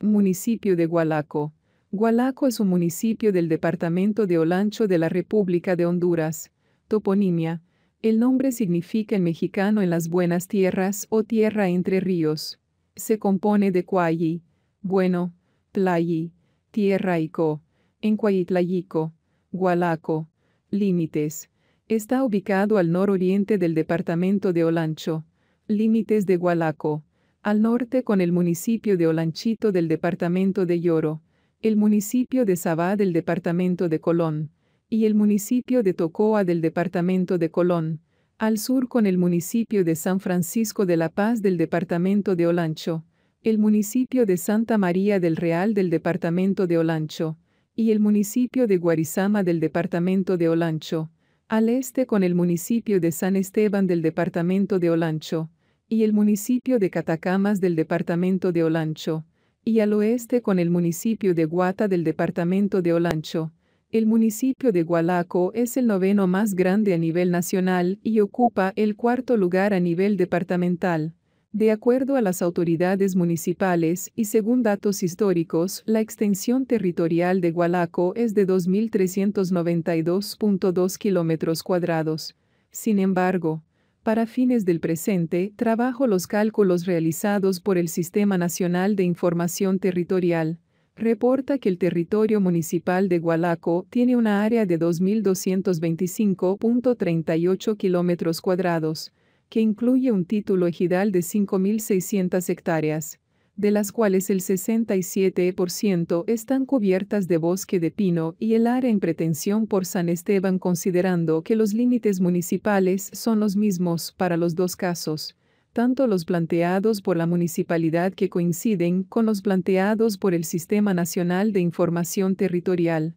Municipio de Gualaco. Gualaco es un municipio del departamento de Olancho de la República de Honduras. Toponimia. El nombre significa en mexicano en las buenas tierras o tierra entre ríos. Se compone de cuayi, bueno, Playi, tierra y co, en Cuayitlayico, Gualaco. Límites. Está ubicado al nororiente del departamento de Olancho. Límites de Gualaco al norte con el municipio de Olanchito del departamento de Lloro, el municipio de Sabá del departamento de Colón, y el municipio de Tocoa del departamento de Colón, al sur con el municipio de San Francisco de la Paz del departamento de Olancho, el municipio de Santa María del Real del departamento de Olancho, y el municipio de Guarizama del departamento de Olancho, al este con el municipio de San Esteban del departamento de Olancho, y el municipio de Catacamas del departamento de Olancho, y al oeste con el municipio de Guata del departamento de Olancho. El municipio de Gualaco es el noveno más grande a nivel nacional y ocupa el cuarto lugar a nivel departamental. De acuerdo a las autoridades municipales y según datos históricos, la extensión territorial de Gualaco es de 2.392.2 kilómetros cuadrados. Sin embargo, para fines del presente, trabajo los cálculos realizados por el Sistema Nacional de Información Territorial. Reporta que el territorio municipal de Gualaco tiene una área de 2.225.38 kilómetros cuadrados, que incluye un título ejidal de 5.600 hectáreas de las cuales el 67% están cubiertas de bosque de pino y el área en pretensión por San Esteban considerando que los límites municipales son los mismos para los dos casos, tanto los planteados por la municipalidad que coinciden con los planteados por el Sistema Nacional de Información Territorial.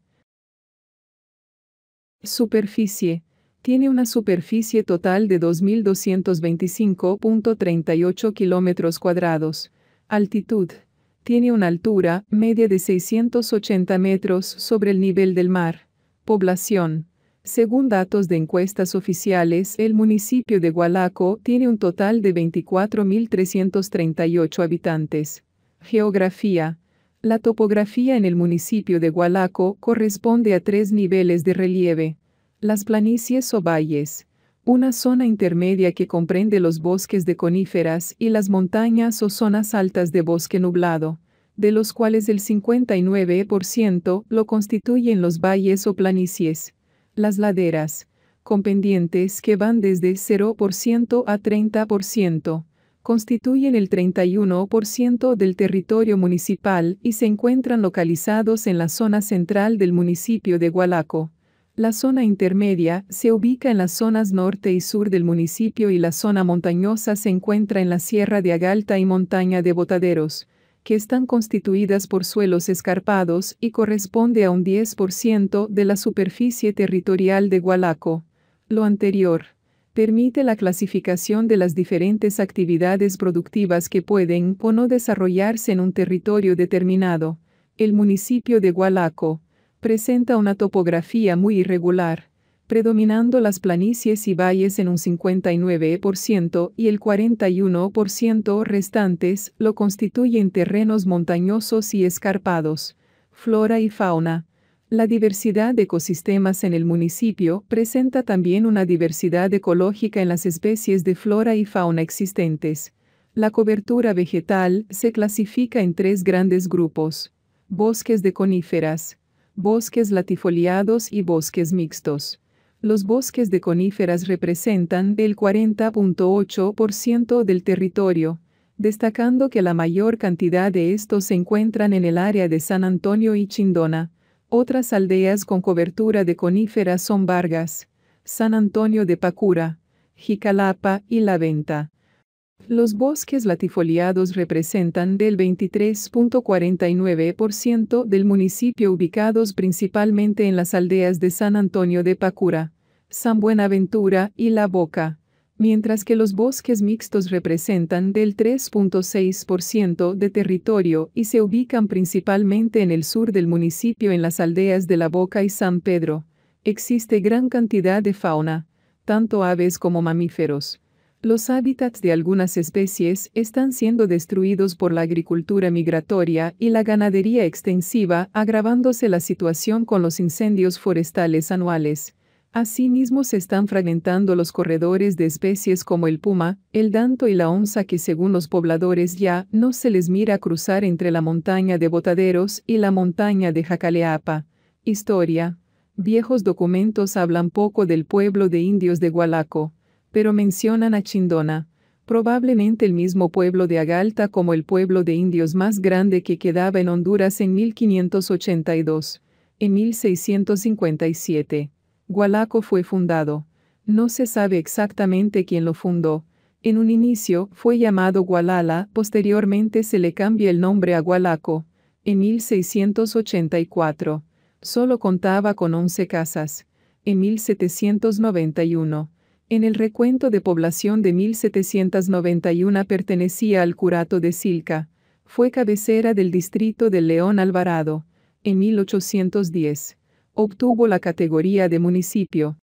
Superficie tiene una superficie total de 2.225.38 kilómetros cuadrados, Altitud. Tiene una altura media de 680 metros sobre el nivel del mar. Población. Según datos de encuestas oficiales, el municipio de Gualaco tiene un total de 24.338 habitantes. Geografía. La topografía en el municipio de Gualaco corresponde a tres niveles de relieve. Las planicies o valles, una zona intermedia que comprende los bosques de coníferas y las montañas o zonas altas de bosque nublado, de los cuales el 59% lo constituyen los valles o planicies, las laderas, con pendientes que van desde 0% a 30%, constituyen el 31% del territorio municipal y se encuentran localizados en la zona central del municipio de Gualaco. La zona intermedia se ubica en las zonas norte y sur del municipio y la zona montañosa se encuentra en la Sierra de Agalta y Montaña de Botaderos, que están constituidas por suelos escarpados y corresponde a un 10% de la superficie territorial de Gualaco. Lo anterior permite la clasificación de las diferentes actividades productivas que pueden o no desarrollarse en un territorio determinado. El municipio de Gualaco Presenta una topografía muy irregular, predominando las planicies y valles en un 59% y el 41% restantes lo constituyen terrenos montañosos y escarpados. Flora y fauna. La diversidad de ecosistemas en el municipio presenta también una diversidad ecológica en las especies de flora y fauna existentes. La cobertura vegetal se clasifica en tres grandes grupos. Bosques de coníferas, bosques latifoliados y bosques mixtos. Los bosques de coníferas representan el 40.8% del territorio, destacando que la mayor cantidad de estos se encuentran en el área de San Antonio y Chindona. Otras aldeas con cobertura de coníferas son Vargas, San Antonio de Pacura, Jicalapa y La Venta. Los bosques latifoliados representan del 23.49% del municipio ubicados principalmente en las aldeas de San Antonio de Pacura, San Buenaventura y La Boca, mientras que los bosques mixtos representan del 3.6% de territorio y se ubican principalmente en el sur del municipio en las aldeas de La Boca y San Pedro. Existe gran cantidad de fauna, tanto aves como mamíferos los hábitats de algunas especies están siendo destruidos por la agricultura migratoria y la ganadería extensiva, agravándose la situación con los incendios forestales anuales. Asimismo se están fragmentando los corredores de especies como el puma, el danto y la onza que según los pobladores ya no se les mira cruzar entre la montaña de Botaderos y la montaña de Jacaleapa. Historia. Viejos documentos hablan poco del pueblo de indios de Gualaco pero mencionan a Chindona, probablemente el mismo pueblo de Agalta como el pueblo de indios más grande que quedaba en Honduras en 1582. En 1657, Gualaco fue fundado. No se sabe exactamente quién lo fundó. En un inicio fue llamado Gualala, posteriormente se le cambia el nombre a Gualaco. En 1684, solo contaba con 11 casas. En 1791, en el recuento de población de 1791 pertenecía al curato de Silca, fue cabecera del distrito de León Alvarado. En 1810, obtuvo la categoría de municipio.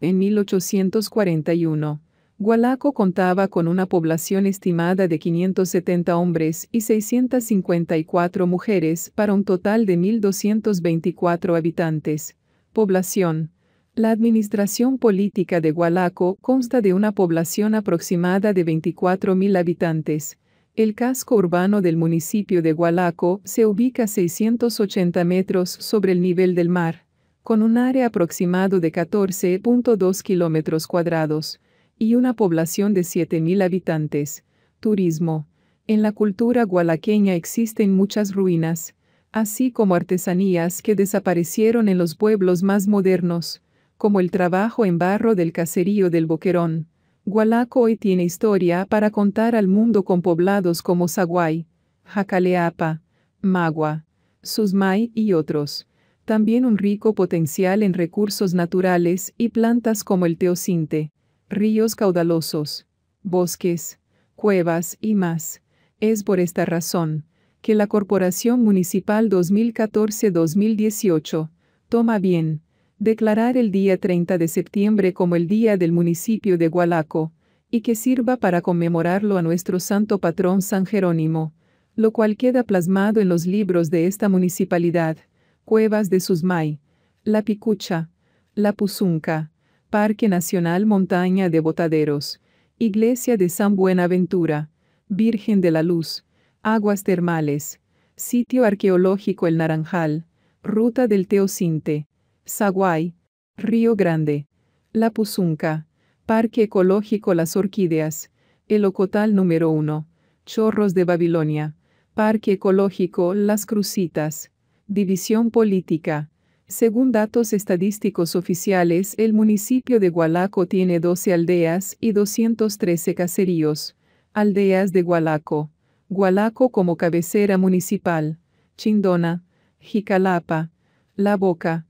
En 1841, Gualaco contaba con una población estimada de 570 hombres y 654 mujeres para un total de 1.224 habitantes. Población, la administración política de Gualaco consta de una población aproximada de 24.000 habitantes. El casco urbano del municipio de Gualaco se ubica 680 metros sobre el nivel del mar, con un área aproximado de 14.2 kilómetros cuadrados y una población de 7.000 habitantes. Turismo. En la cultura gualaqueña existen muchas ruinas, así como artesanías que desaparecieron en los pueblos más modernos como el trabajo en barro del caserío del Boquerón. Gualaco hoy tiene historia para contar al mundo con poblados como Saguay, Jacaleapa, Magua, Susmay y otros. También un rico potencial en recursos naturales y plantas como el teocinte, ríos caudalosos, bosques, cuevas y más. Es por esta razón que la Corporación Municipal 2014-2018 toma bien declarar el día 30 de septiembre como el Día del Municipio de Gualaco, y que sirva para conmemorarlo a nuestro santo patrón San Jerónimo, lo cual queda plasmado en los libros de esta municipalidad, Cuevas de Susmay, La Picucha, La Puzunca, Parque Nacional Montaña de Botaderos, Iglesia de San Buenaventura, Virgen de la Luz, Aguas Termales, Sitio Arqueológico El Naranjal, Ruta del Teocinte, Saguay, Río Grande, La Puzunca, Parque Ecológico Las Orquídeas, El Ocotal número 1, Chorros de Babilonia, Parque Ecológico Las Crucitas, División Política. Según datos estadísticos oficiales, el municipio de Gualaco tiene 12 aldeas y 213 caseríos. Aldeas de Gualaco. Gualaco como cabecera municipal. Chindona, Jicalapa, La Boca,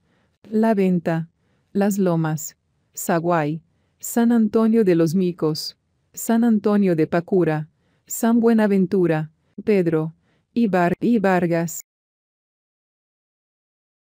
la Venta, Las Lomas, Saguay, San Antonio de los Micos, San Antonio de Pacura, San Buenaventura, Pedro, y Vargas.